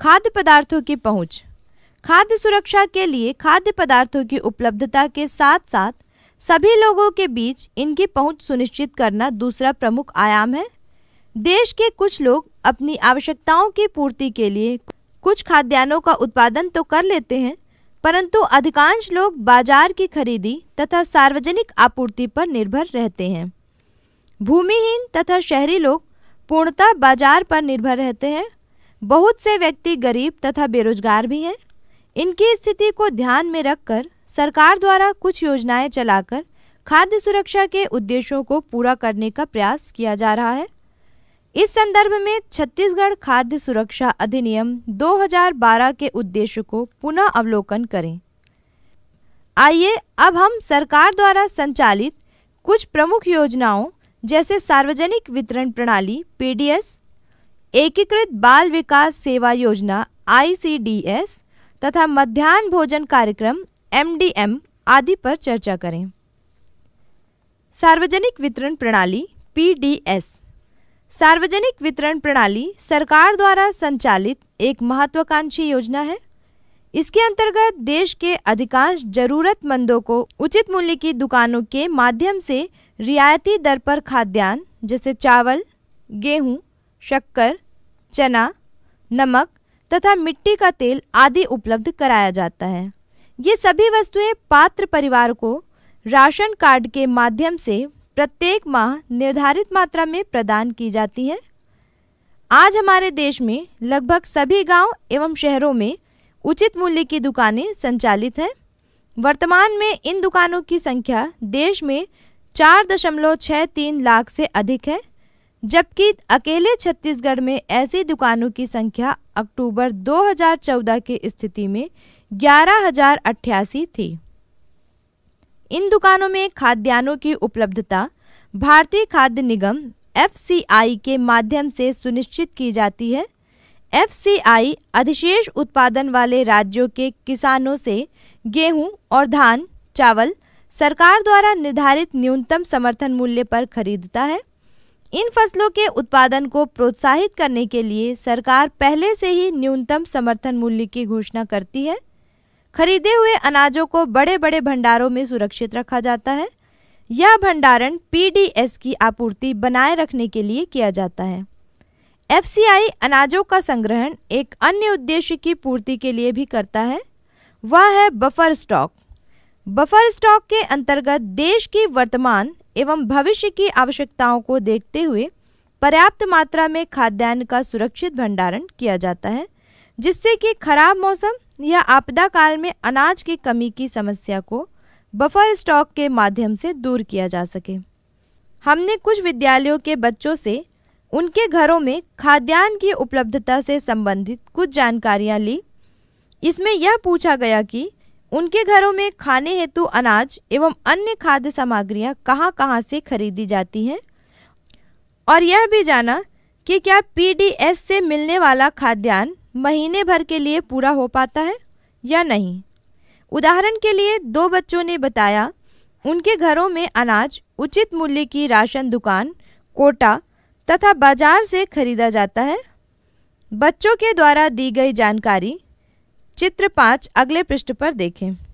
खाद्य पदार्थों की पहुंच खाद्य सुरक्षा के लिए खाद्य पदार्थों की उपलब्धता के साथ साथ सभी लोगों के बीच इनकी पहुंच सुनिश्चित करना दूसरा प्रमुख आयाम है देश के कुछ लोग अपनी आवश्यकताओं की पूर्ति के लिए कुछ खाद्यान्नों का उत्पादन तो कर लेते हैं परंतु अधिकांश लोग बाजार की खरीदी तथा सार्वजनिक आपूर्ति पर निर्भर रहते हैं भूमिहीन तथा शहरी लोग पूर्णतः बाजार पर निर्भर रहते हैं बहुत से व्यक्ति गरीब तथा बेरोजगार भी हैं इनकी स्थिति को ध्यान में रखकर सरकार द्वारा कुछ योजनाएं चलाकर खाद्य सुरक्षा के उद्देश्यों को पूरा करने का प्रयास किया जा रहा है इस संदर्भ में छत्तीसगढ़ खाद्य सुरक्षा अधिनियम 2012 के उद्देश्य को पुनः अवलोकन करें आइए अब हम सरकार द्वारा संचालित कुछ प्रमुख योजनाओं जैसे सार्वजनिक वितरण प्रणाली पीडीएस एकीकृत बाल विकास सेवा योजना आईसीडीएस तथा मध्यान्ह भोजन कार्यक्रम एमडीएम आदि पर चर्चा करें सार्वजनिक वितरण प्रणाली पीडीएस सार्वजनिक वितरण प्रणाली सरकार द्वारा संचालित एक महत्वाकांक्षी योजना है इसके अंतर्गत देश के अधिकांश जरूरतमंदों को उचित मूल्य की दुकानों के माध्यम से रियायती दर पर खाद्यान्न जैसे चावल गेहूं, शक्कर चना नमक तथा मिट्टी का तेल आदि उपलब्ध कराया जाता है ये सभी वस्तुएं पात्र परिवार को राशन कार्ड के माध्यम से प्रत्येक माह निर्धारित मात्रा में प्रदान की जाती है आज हमारे देश में लगभग सभी गांव एवं शहरों में उचित मूल्य की दुकानें संचालित हैं वर्तमान में इन दुकानों की संख्या देश में चार दशमलव छः तीन लाख से अधिक है जबकि अकेले छत्तीसगढ़ में ऐसी दुकानों की संख्या अक्टूबर 2014 की स्थिति में ग्यारह थी इन दुकानों में खाद्यान्नों की उपलब्धता भारतीय खाद्य निगम एफ के माध्यम से सुनिश्चित की जाती है एफ अधिशेष उत्पादन वाले राज्यों के किसानों से गेहूं और धान चावल सरकार द्वारा निर्धारित न्यूनतम समर्थन मूल्य पर खरीदता है इन फसलों के उत्पादन को प्रोत्साहित करने के लिए सरकार पहले से ही न्यूनतम समर्थन मूल्य की घोषणा करती है खरीदे हुए अनाजों को बड़े बड़े भंडारों में सुरक्षित रखा जाता है यह भंडारण पीडीएस की आपूर्ति बनाए रखने के लिए किया जाता है एफसीआई अनाजों का संग्रहण एक अन्य उद्देश्य की पूर्ति के लिए भी करता है वह है बफर स्टॉक बफर स्टॉक के अंतर्गत देश की वर्तमान एवं भविष्य की आवश्यकताओं को देखते हुए पर्याप्त मात्रा में खाद्यान्न का सुरक्षित भंडारण किया जाता है जिससे कि खराब मौसम या आपदा काल में अनाज की कमी की समस्या को बफर स्टॉक के माध्यम से दूर किया जा सके हमने कुछ विद्यालयों के बच्चों से उनके घरों में खाद्यान्न की उपलब्धता से संबंधित कुछ जानकारियां ली इसमें यह पूछा गया कि उनके घरों में खाने हेतु अनाज एवं अन्य खाद्य सामग्रियां कहां कहां से खरीदी जाती हैं और यह भी जाना कि क्या पीडीएस से मिलने वाला खाद्यान्न महीने भर के लिए पूरा हो पाता है या नहीं उदाहरण के लिए दो बच्चों ने बताया उनके घरों में अनाज उचित मूल्य की राशन दुकान कोटा तथा बाजार से खरीदा जाता है बच्चों के द्वारा दी गई जानकारी चित्र पाँच अगले पृष्ठ पर देखें